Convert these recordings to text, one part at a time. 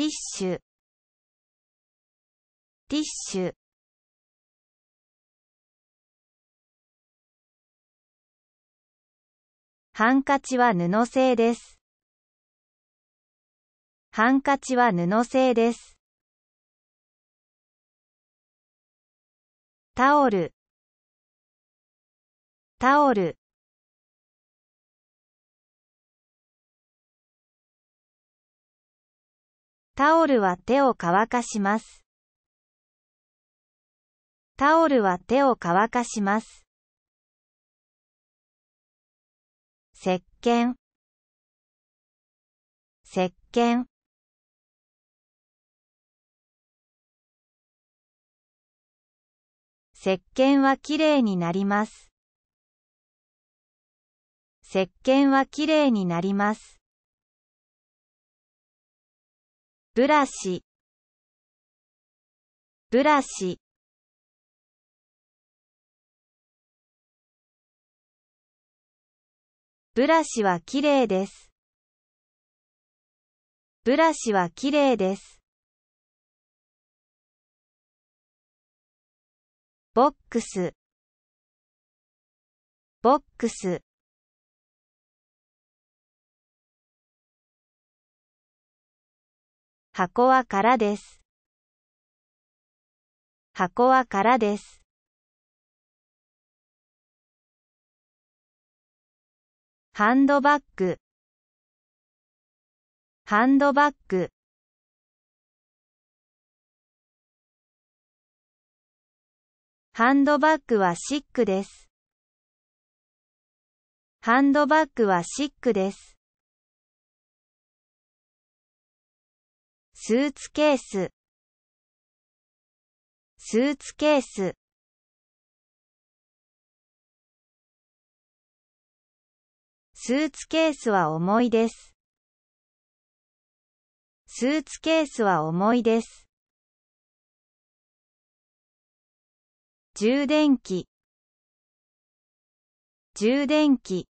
ティッシュティッシュハンカチは布製です。ハンカチは布製です。タオルタオルタオルは手を乾かします。タオルは手を乾かします。石鹸石鹸石鹸はきれいになります。石鹸はきれいになります。ブラシブラシブラシはきれいです。ブラシはきれいです。ボックスボックス箱は空です。箱は空です。ハンドバッグハンドバッグハンドバッグはシックです。ハンドバッグはシックです。スーツケーススーツケーススーツケースは重いです。スーツケースは重いです。充電器充電器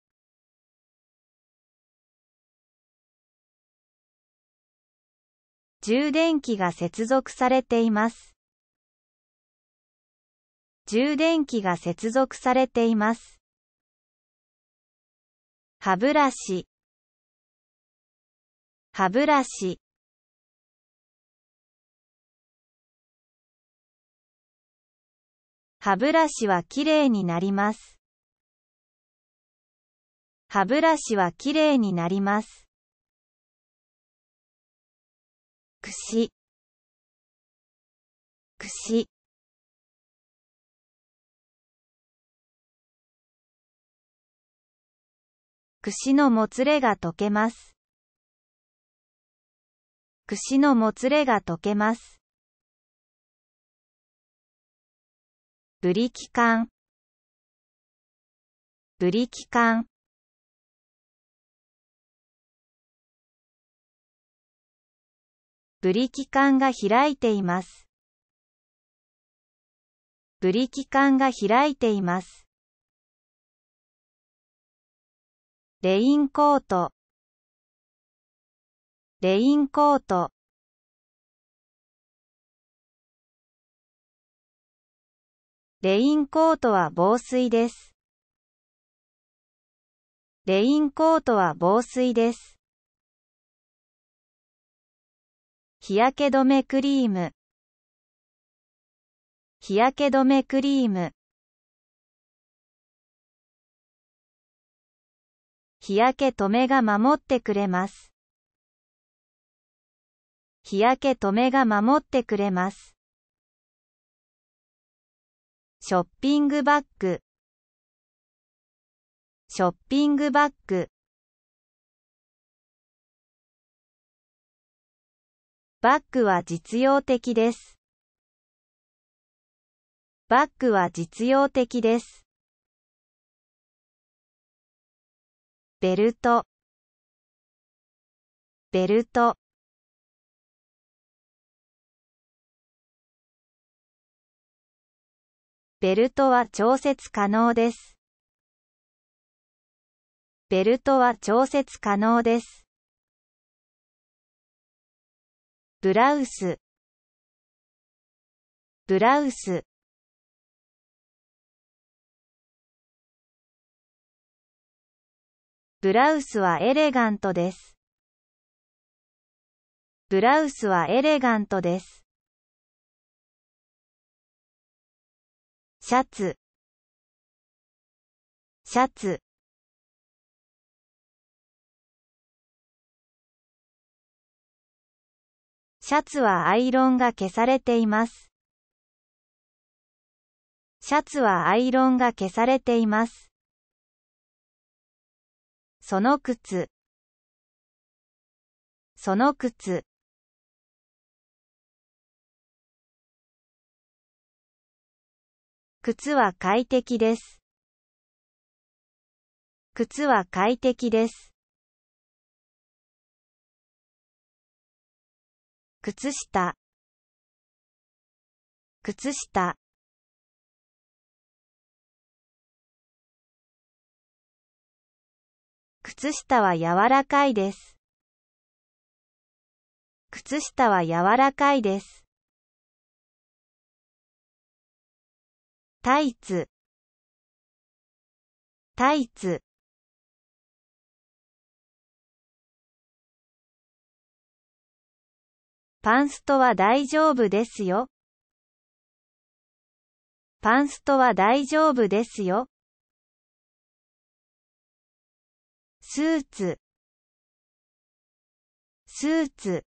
充電器が接続されています。充電器が接続されています。歯ブラシ歯ブラシ歯ブラシはきれいになります。歯ブラシはきれいになります。くし、くし。くしのもつれが溶けます。くしのもつれが溶けます。ブリキ缶ブリキ缶ブリキ管が開いています。ブリキ管が開いています。レインコートレインコートレインコートは防水です。レインコートは防水です。日焼け止めクリーム日焼け止めクリーム日焼け止めが守ってくれます日焼け止めが守ってくれますショッピングバッグショッピングバッグバッグは実用的です。バッグは実用的です。ベルトベルトベルトは調節可能です。ベルトは調節可能です。ブラウスブラウスブラウスはエレガントです。ブラウスはエレガントです。シャツシャツシャツはアイロンが消されています。シャツはアイロンが消されています。その靴。その靴。靴は快適です。靴は快適です。靴下靴下靴下は柔らかいです。靴下は柔らかいです。タイツタイツパンストは大丈夫ですよ。パンストは大丈夫ですよ。スーツ、スーツ。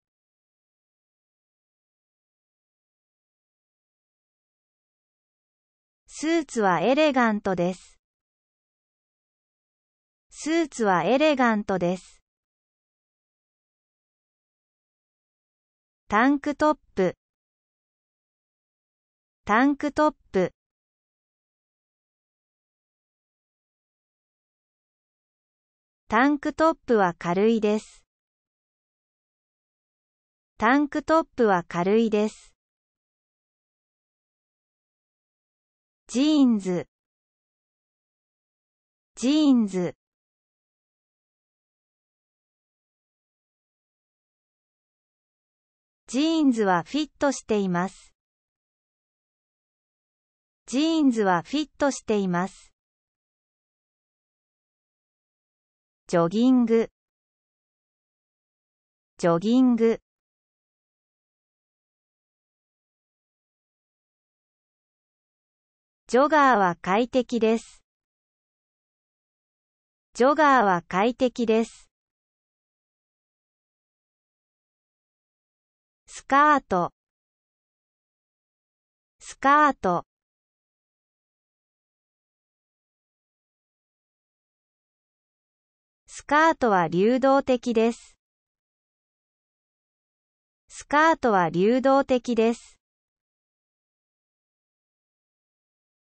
スーツはエレガントです。スーツはエレガントです。タンクトップタンクトップタンクトップは軽いです。タンクトップは軽いです。ジーンズジーンズジーンズはフィットしています。ジーンズはフィットしています。ジョギング、ジョギング。ジョガーは快適です。ジョガーは快適です。スカートスカートスカートは流動的です。スカートは流動的です。